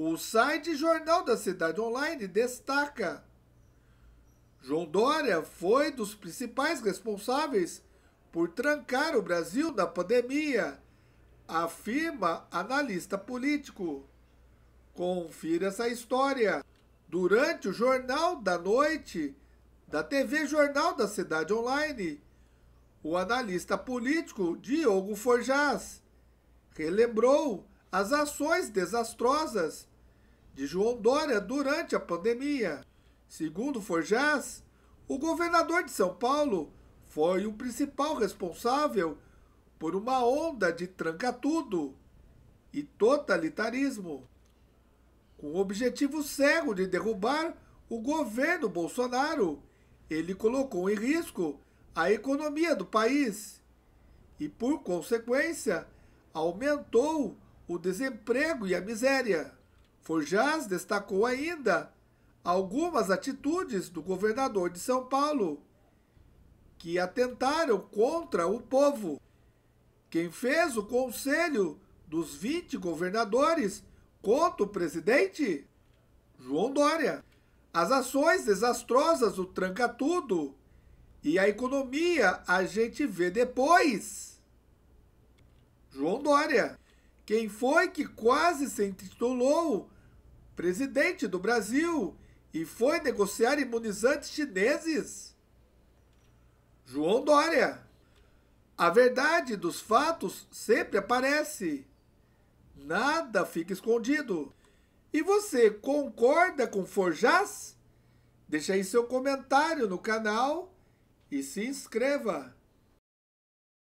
O site Jornal da Cidade Online destaca: João Dória foi dos principais responsáveis por trancar o Brasil da pandemia, afirma analista político. Confira essa história. Durante o Jornal da Noite da TV Jornal da Cidade Online, o analista político Diogo Forjaz relembrou as ações desastrosas de João Dória durante a pandemia. Segundo Forjaz, o governador de São Paulo foi o principal responsável por uma onda de tranca-tudo e totalitarismo, com o objetivo cego de derrubar o governo Bolsonaro. Ele colocou em risco a economia do país e, por consequência, aumentou o desemprego e a miséria. Forjaz destacou ainda algumas atitudes do governador de São Paulo que atentaram contra o povo. Quem fez o conselho dos 20 governadores contra o presidente? João Dória. As ações desastrosas do tranca-tudo e a economia a gente vê depois. João Dória. Quem foi que quase se intitulou presidente do Brasil e foi negociar imunizantes chineses? João Dória. A verdade dos fatos sempre aparece. Nada fica escondido. E você concorda com Forjás? Deixe aí seu comentário no canal e se inscreva.